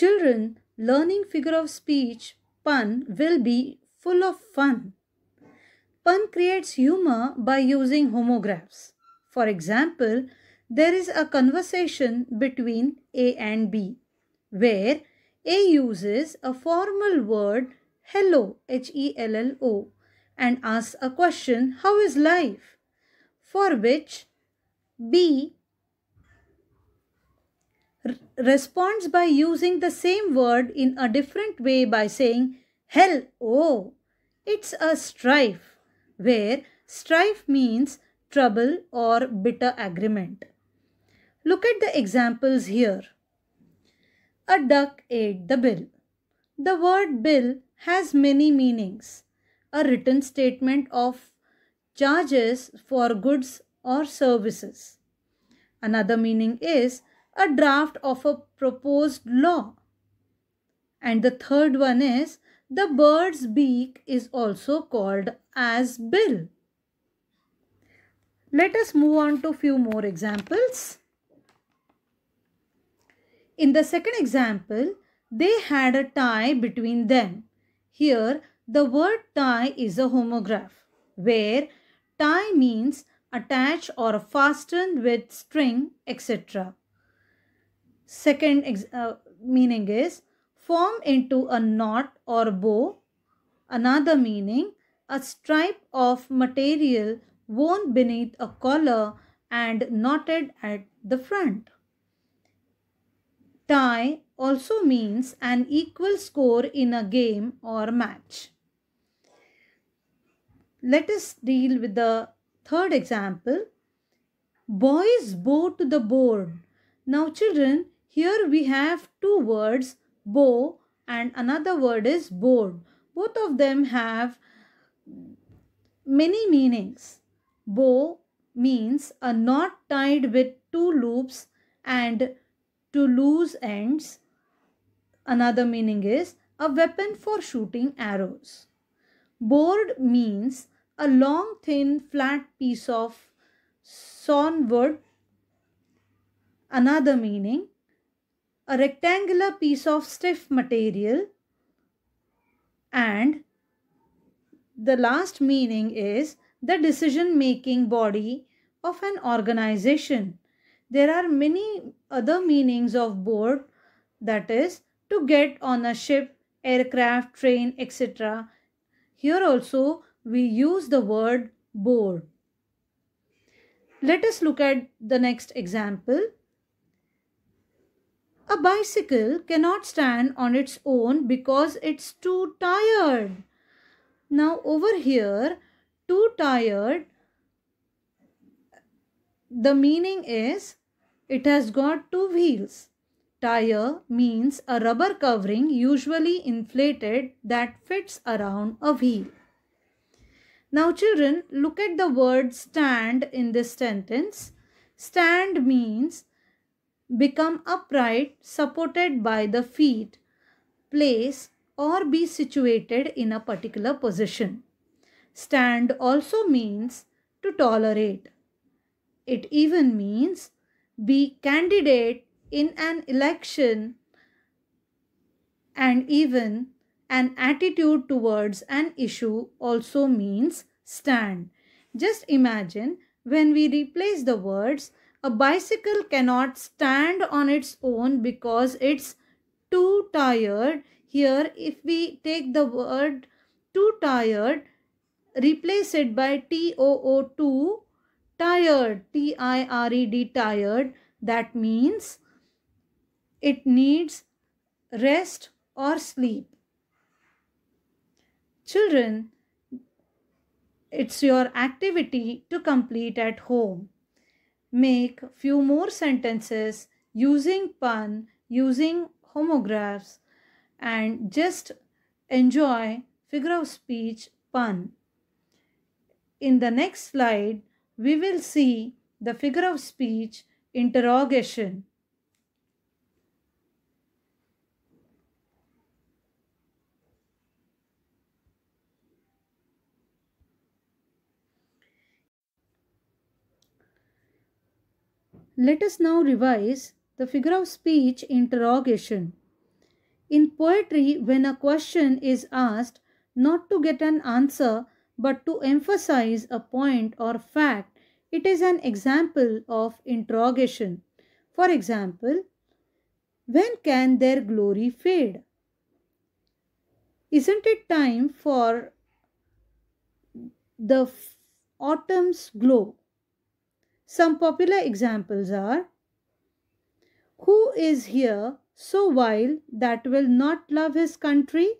Children learning figure of speech, pun, will be full of fun. Pun creates humor by using homographs. For example, there is a conversation between A and B where A uses a formal word hello, H E L L O, and asks a question, How is life? For which B responds by using the same word in a different way by saying hell, oh. It's a strife, where strife means trouble or bitter agreement. Look at the examples here. A duck ate the bill. The word bill has many meanings. A written statement of charges for goods or services. Another meaning is a draft of a proposed law. And the third one is the bird's beak is also called as bill. Let us move on to few more examples. In the second example, they had a tie between them. Here, the word tie is a homograph, where tie means attach or fasten with string, etc. Second uh, meaning is form into a knot or bow. Another meaning, a stripe of material worn beneath a collar and knotted at the front. Tie also means an equal score in a game or match. Let us deal with the third example. Boys bow to the board. Now children, here we have two words bow and another word is board. Both of them have many meanings. Bow means a knot tied with two loops and two loose ends. Another meaning is a weapon for shooting arrows. Board means a long thin flat piece of sawn wood. Another meaning a rectangular piece of stiff material and the last meaning is the decision making body of an organization. There are many other meanings of board that is to get on a ship, aircraft, train, etc. Here also we use the word board. Let us look at the next example. A bicycle cannot stand on its own because it's too tired. Now over here, too tired, the meaning is it has got two wheels. Tire means a rubber covering usually inflated that fits around a wheel. Now children, look at the word stand in this sentence. Stand means become upright supported by the feet, place or be situated in a particular position. Stand also means to tolerate. It even means be candidate in an election and even an attitude towards an issue also means stand. Just imagine when we replace the words a bicycle cannot stand on its own because it's too tired. Here, if we take the word too tired, replace it by T-O-O-2, tired, T-I-R-E-D, tired. That means it needs rest or sleep. Children, it's your activity to complete at home make few more sentences using pun, using homographs and just enjoy figure of speech pun. In the next slide, we will see the figure of speech interrogation. Let us now revise the figure of speech interrogation. In poetry, when a question is asked, not to get an answer but to emphasize a point or fact, it is an example of interrogation. For example, when can their glory fade? Isn't it time for the autumn's glow? Some popular examples are Who is here so vile that will not love his country?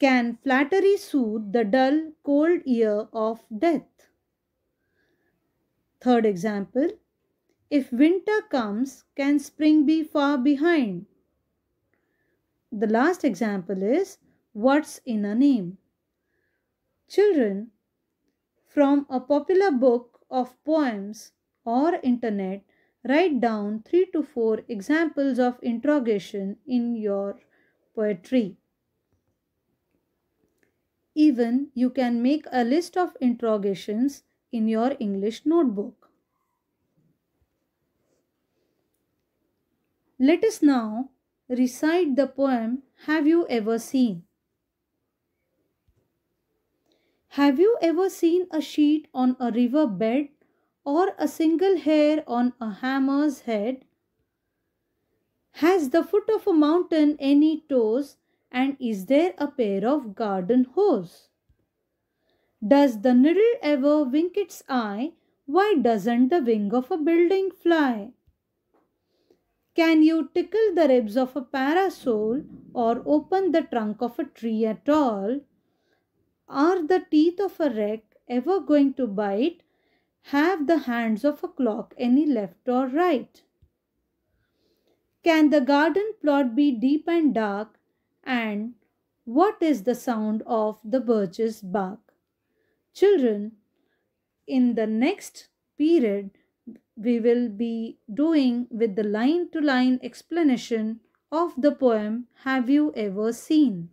Can flattery soothe the dull, cold ear of death? Third example If winter comes, can spring be far behind? The last example is What's in a Name? Children, from a popular book of poems or internet, write down 3 to 4 examples of interrogation in your poetry. Even you can make a list of interrogations in your English notebook. Let us now recite the poem Have You Ever Seen? Have you ever seen a sheet on a river bed or a single hair on a hammer's head? Has the foot of a mountain any toes and is there a pair of garden hose? Does the needle ever wink its eye? Why doesn't the wing of a building fly? Can you tickle the ribs of a parasol or open the trunk of a tree at all? Are the teeth of a wreck ever going to bite? Have the hands of a clock any left or right? Can the garden plot be deep and dark? And what is the sound of the birch's bark? Children, in the next period, we will be doing with the line to line explanation of the poem Have You Ever Seen?